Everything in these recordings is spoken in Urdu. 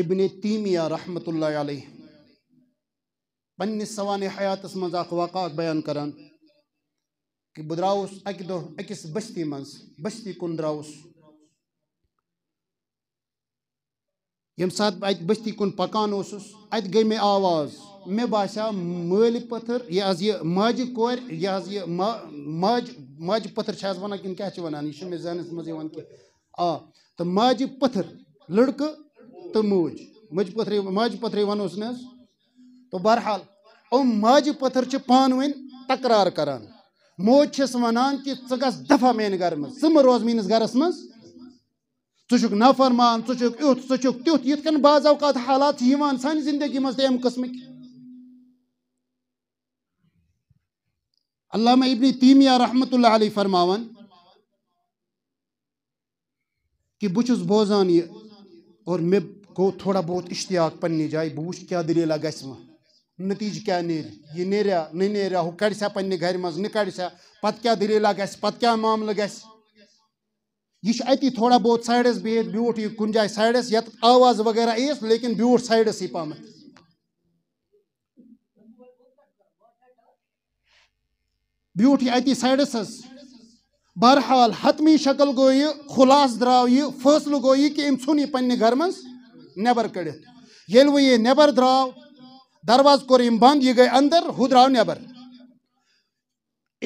ابن تیمیہ رحمت اللہ علیہ پنی سوان حیات اس مزاق واقعات بیان کرن کہ بدراؤس ایک دو اکس بشتی منز بشتی کن دراؤس یم سات ایک بشتی کن پکان اوسس ایک گئی میں آواز میں باشا مولی پتھر یہ از یہ ماج کور یہ از یہ ماج ماج پتھر شاید وانا کن کیا چھو وانا نیشن میں زینس مزی وان کے آ تو ماج پتھر لڑک موج مجھری ماج پتری ونوس ماجہ پتر پانوی تکرار کران موج و کہ ژٕ چھُکھ نافرمان ژٕ چھُکھ یُتھ ژٕ چھُکھ تیُتھ یِتھ کٔنۍ بعض اوقات حالات سانس زندگی اَمہِ قسم علامہ تیمیہ رحمت اللہ علیہ کہ بہٕ چھُس بوزان مےٚ گو تھوڑا بہت اشتیاق پنہ جائیں بہت کیا دلیلہ گھس نتیجہ کیا نیر نی نا نہ نا کڑا پہ سا پت کیا دلیلہ گس پت کیا معاملہ گس یہ اتی تھوڑا بہت سائڈس بہت بیوٹ یہ کن جائے سائڈس یا آواز وغیرہ ایس لیکن بیوٹ سائڈس پامت بیوٹ یہ اتی سائڈس بہرحال حتمی شکل گو یہ خلاص درو یہ فیصلہ گو یہ کہ ام ثھن یہ پنہ گھن نیبر کڑت یل یہ نیبر درو درواز کور بند یہ گئی اندر ہو ہوا نیبر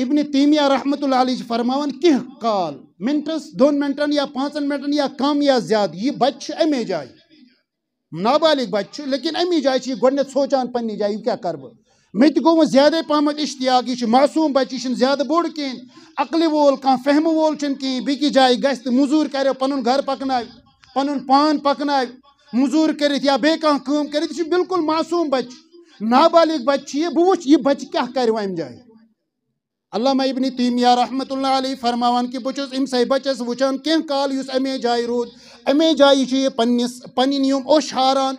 ابن تیمیہ رحمت اللہ علیہ فرماون کہ کال منٹس دون منٹن یا پانچن منٹن یا کم یا زیادہ یہ بچ امے جائے نابالک بچہ لیکن امی جائے گا سوچان پنی جائے کیا کر زیادہ پہمت اشتیاق یہ معصوم بچہ یہ زیادہ بوڑ کین عقل وول کان فہم وول کھینس جائے مزور کرو پکنائے پن پان پکنائے مزور یا یہ بالکل معصوم بچہ نابالغ بچہ یہ بہ وچ یہ بچہ کیا کر ام جائے اللہ ابن تیمیہ رحمۃ اللہ علیہ فرماوان کہ بہت امس بچس وچان کال کالس امے جائے امے جائے پن اوش ہاران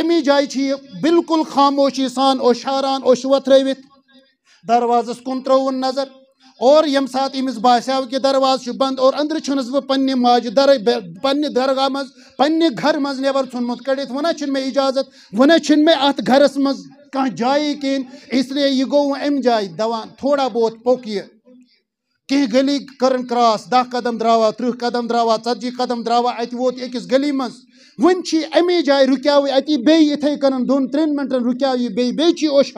امے جائے بالکل خاموشی سان اوش ہاران اوش وترت دروازس کن تر نظر اور یم سات امس باسیو کہ درواز بند اور اندر چھنس بہ پنہ ماجہ در پنہ درگاہ مز پہ گھر مز نبر کڑت ونہ چھن میں اجازت ونہ ات گھر مز کان جائے کین اس لیے یہ گو ام جائے دوان تھوڑا بہت پوک یہ گلی کٔرٕن کراس دہ قدم درٛاوا تٕرٛہ قدم درٛاوا ژَتجی قدم ووت أکِس گلی دۄن ترٛٮ۪ن مِنٹَن جائے یہِ بیٚیہِ دون ترین منٹن اوٚش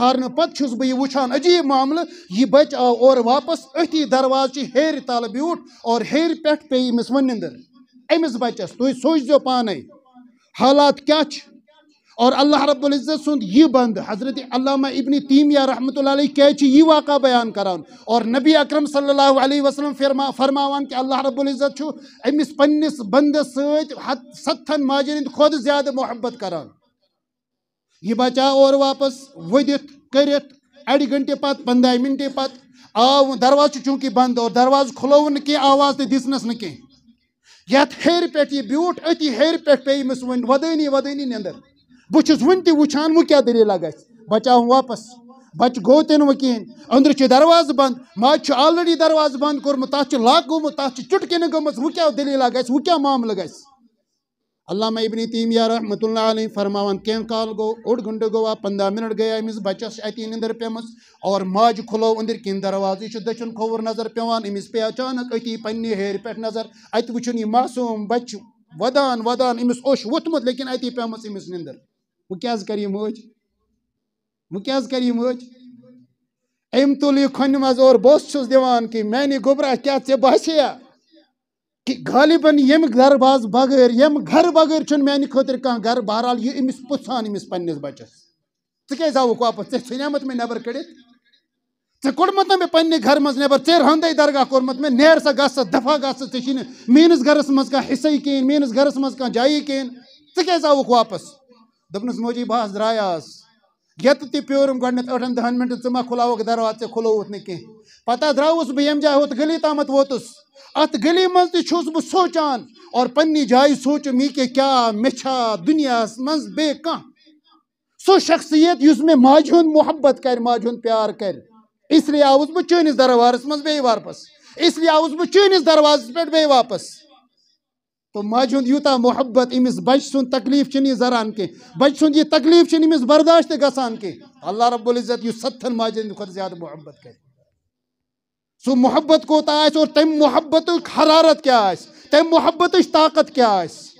ہاران پَتہٕ چھُس بہٕ یہِ وٕچھان عجیب معامل یہ بَچہِ آو واپس اتھی دروازہ ہیرِ تَلہٕ بیوٗٹھ اور ہی پہ یمس و ندر أمِس بَچَس تُہۍ سوچیو پانے حالات کیا اور اللہ رب العزت سند یہ بند حضرت علامہ ابن تیمیہ رحمت اللہ علیہ چھے یہ واقعہ بیان کران اور نبی اکرم صلی اللہ علیہ وسلم فرما کہ اللہ رب الع الزت امس بند سویت ستھن ماجرین خود زیادہ محبت کران یہ بچا اور واپس ودت کرت گھنٹے پہ پندہ منٹہ آو درواز چونکہ بند اور درواز کھلو نکل آواز دسنس نکے کن ہیر پیٹ یہ بیوٹ اتی ہیر پیٹ پہ پہس ودینی ودینی نندر بس ورنہ وچان کیا دلیلہ گھس بچہ واپس بچہ گو تین اندر سے دروازہ بند مجھے آلریڈی درواز بند کورمت لاک گوت سے چٹکن دلیلہ دلی وہ کیا معاملہ گھس علامہ ابن تیمیہ رحمۃ اللہ علیہ فرماوان کین کال گو اوڑ گھنٹہ گوا پندہ منٹ گیا نندر پیمس اور ماج کھلو اندر کن دروازی دچن کھوور نظر پہ اچانک اتی پنہ ہیر پہ نظر معصوم بچہ ودان ودان اوش ووتمت لیکن اتی پیمس امس نندر کیا کر ماج وے ماج ام تل یہ کن اب بہس گبرا کیا گراہ باسیا کہ غالباً یم باز بغیر یم گھر بغیر چھ میری کھانا گھ بہرال پچاس آپس ےنی نبر کڑھت ضرورمت نا مجھے پہ گھر نہدہ کو نیر سا گا دفعہ گھسے میس گھر کا حصہ کھی مس جائیں گے ثوک واپس دپنس موجی باز درایاس یت تی پیورم گوڑنیت اوٹن دہن منٹن سمہ کھلا ہوگا دروات سے کھلو ہوتنے کے پتا دراؤس بھی ایم جائے ہوت گلی تامت ووتس ات گلی منز دی چھوز بھو سوچان اور پنی جائی سوچ می کے کیا مچھا دنیا اس منز بے کان سو شخصیت یوز میں ماجون محبت کر ماجون پیار کر اس لیے آوز بھو چونیز دروات اس منز بے وارپس اس لیے آوز بھو چونیز دروات اس منز بے وارپس تو ماجون یوتا محبت امس بچ سن تکلیف چنی زران کے بچ سن یہ جی تکلیف چنی امس برداشت گسان کے اللہ رب العزت الت ست ماجن زیادہ محبت کرے سو محبت آئیس اور تم محبت حرارت کیا آئیس تم محبت طاقت کیا آئیس